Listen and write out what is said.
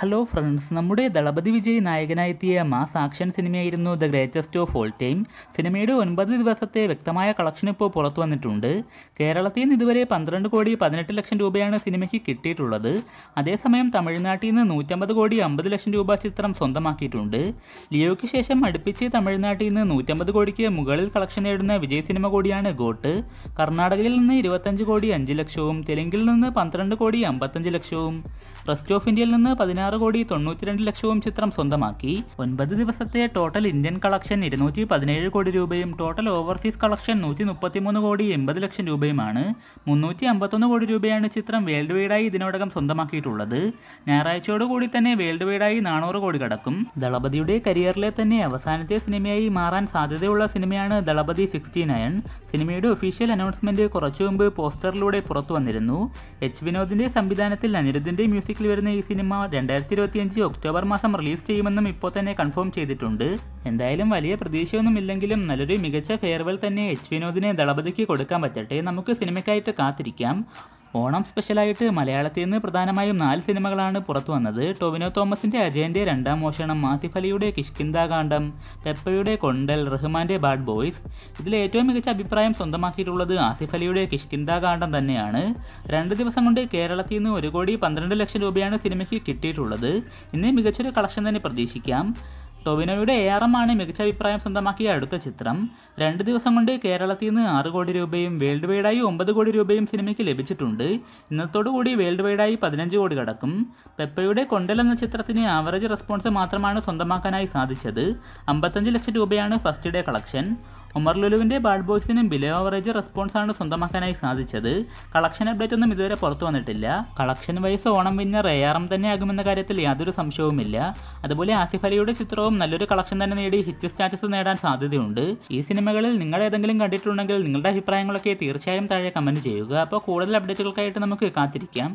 hello friends നമ്മുടെ ദളപതി വിജയ് നായകനായെത്തിയ mass action സിനിമയായിരുന്നു the greatest of all time സിനിമയുടെ ഒൻപത് ദിവസത്തെ വ്യക്തമായ കളക്ഷൻ ഇപ്പോൾ പുറത്തു വന്നിട്ടുണ്ട് കേരളത്തിൽ നിന്ന് ഇതുവരെ പന്ത്രണ്ട് കോടി പതിനെട്ട് ലക്ഷം രൂപയാണ് സിനിമയ്ക്ക് കിട്ടിയിട്ടുള്ളത് അതേസമയം തമിഴ്നാട്ടിൽ നിന്ന് നൂറ്റമ്പത് കോടി അമ്പത് ലക്ഷം രൂപ ചിത്രം സ്വന്തമാക്കിയിട്ടുണ്ട് ലിയോയ്ക്ക് ശേഷം അടുപ്പിച്ച് തമിഴ്നാട്ടിൽ നിന്ന് നൂറ്റമ്പത് കോടിക്ക് മുകളിൽ കളക്ഷൻ നേടുന്ന വിജയ് സിനിമ കൂടിയാണ് ഗോട്ട് കർണാടകയിൽ നിന്ന് ഇരുപത്തഞ്ച് കോടി അഞ്ച് ലക്ഷവും തെലുങ്കിൽ നിന്ന് പന്ത്രണ്ട് കോടി അമ്പത്തഞ്ച് ലക്ഷവും റെസ്റ്റ് ഓഫ് ഇന്ത്യയിൽ നിന്ന് പതിനാറ് പതിനാറ് കോടി തൊണ്ണൂറ്റിരണ്ട് ലക്ഷവും ചിത്രം സ്വന്തമാക്കി ഒൻപത് ദിവസത്തെ ടോട്ടൽ ഇന്ത്യൻ കളക്ഷൻ ഇരുന്നൂറ്റി പതിനേഴ് കോടി രൂപയും ടോട്ടൽ ഓവർസീസ് കളക്ഷൻ നൂറ്റി മുപ്പത്തിമൂന്ന് കോടി എൺപത് ലക്ഷം രൂപയുമാണ് മുന്നൂറ്റി അമ്പത്തൊന്ന് കോടി രൂപയാണ് ചിത്രം വേൾഡ് വൈഡായി ഇതിനോടകം സ്വന്തമാക്കിയിട്ടുള്ളത് ഞായറാഴ്ചയോടുകൂടി തന്നെ വേൾഡ് വൈഡായി നാനൂറ് കോടി കടക്കും ദളപതിയുടെ കരിയറിലെ തന്നെ അവസാനത്തെ സിനിമയായി മാറാൻ സാധ്യതയുള്ള സിനിമയാണ് ദളപതി സിക്സ്റ്റി നയൻ സിനിമയുടെ ഒഫീഷ്യൽ അനൗൺസ്മെന്റ് കുറച്ചു മുമ്പ് പോസ്റ്ററിലൂടെ പുറത്തു വന്നിരുന്നു എച്ച് വിനോദിന്റെ സംവിധാനത്തിൽ അനിരുദ്ധിന്റെ മ്യൂസിക്കിൽ വരുന്ന ഈ സിനിമ രണ്ടായിരത്തി രണ്ടായിരത്തി ഇരുപത്തിയഞ്ച് ഒക്ടോബർ മാസം റിലീസ് ചെയ്യുമെന്നും ഇപ്പോൾ തന്നെ കൺഫേം ചെയ്തിട്ടുണ്ട് എന്തായാലും വലിയ പ്രതീക്ഷയൊന്നും ഇല്ലെങ്കിലും നല്ലൊരു മികച്ച ഫെയർവെൽ തന്നെ എച്ച് വിനോദിനെ ദളപതിക്ക് കൊടുക്കാൻ പറ്റട്ടെ നമുക്ക് സിനിമയ്ക്കായിട്ട് കാത്തിരിക്കാം ഓണം സ്പെഷ്യലായിട്ട് മലയാളത്തിൽ നിന്ന് പ്രധാനമായും നാല് സിനിമകളാണ് പുറത്തു വന്നത് ടൊവിനോ തോമസിന്റെ അജയന്റെ രണ്ടാം മോഷണം ആസിഫ് അലിയുടെ കിഷ്കിന്ദാകാന്ഡം പെപ്പയുടെ കൊണ്ടൽ റഹ്മാന്റെ ബാഡ് ബോയ്സ് ഇതിൽ ഏറ്റവും മികച്ച അഭിപ്രായം സ്വന്തമാക്കിയിട്ടുള്ളത് ആസിഫ് അലിയുടെ കിഷ്കിന്ദാകാന്ഡം തന്നെയാണ് രണ്ട് ദിവസം കൊണ്ട് കേരളത്തിൽ നിന്ന് ഒരു കോടി പന്ത്രണ്ട് ലക്ഷം രൂപയാണ് സിനിമയ്ക്ക് കിട്ടിയിട്ടുള്ളത് ഇന്ന് മികച്ചൊരു കളക്ഷൻ തന്നെ പ്രതീക്ഷിക്കാം ടൊവിനോയുടെ എ ആർ എം ആണ് മികച്ച അഭിപ്രായം സ്വന്തമാക്കിയ അടുത്ത ചിത്രം രണ്ട് ദിവസം കൊണ്ട് കേരളത്തിൽ നിന്ന് ആറ് കോടി രൂപയും വേൾഡ് വൈഡായി ഒമ്പത് കോടി രൂപയും സിനിമയ്ക്ക് ലഭിച്ചിട്ടുണ്ട് ഇന്നത്തോടുകൂടി വേൾഡ് വൈഡായി പതിനഞ്ച് കോടി കടക്കും പെപ്പയുടെ കൊണ്ടൽ എന്ന ചിത്രത്തിന് ആവറേജ് റെസ്പോൺസ് മാത്രമാണ് സ്വന്തമാക്കാനായി സാധിച്ചത് അമ്പത്തഞ്ച് ലക്ഷം രൂപയാണ് ഫസ്റ്റ് ഡേ കളക്ഷൻ ഉമർ ലുലുവിൻ്റെ ബാഡ് ബോയ്സിനും ബിലോ ആവറേജ് റെസ്പോൺസാണ് സ്വന്തമാക്കാനായി സാധിച്ചത് കളക്ഷൻ അപ്ഡേറ്റ് ഒന്നും ഇതുവരെ പുറത്തു വന്നിട്ടില്ല collection wise Onam winner A R M തന്നെയാകുമെന്ന കാര്യത്തിൽ യാതൊരു സംശയവുമില്ല അതുപോലെ ആസിഫ് അലിയുടെ ചിത്രവും നല്ലൊരു കളക്ഷൻ തന്നെ നേടി ഹിറ്റ് സ്റ്റാറ്റസ് നേടാൻ സാധ്യതയുണ്ട് ഈ സിനിമകളിൽ നിങ്ങൾ ഏതെങ്കിലും കണ്ടിട്ടുണ്ടെങ്കിൽ നിങ്ങളുടെ അഭിപ്രായങ്ങളൊക്കെ തീർച്ചയായും താഴെ കമൻറ്റ് ചെയ്യുക അപ്പോൾ കൂടുതൽ അപ്ഡേറ്റുകൾക്കായിട്ട് നമുക്ക് കാത്തിരിക്കാം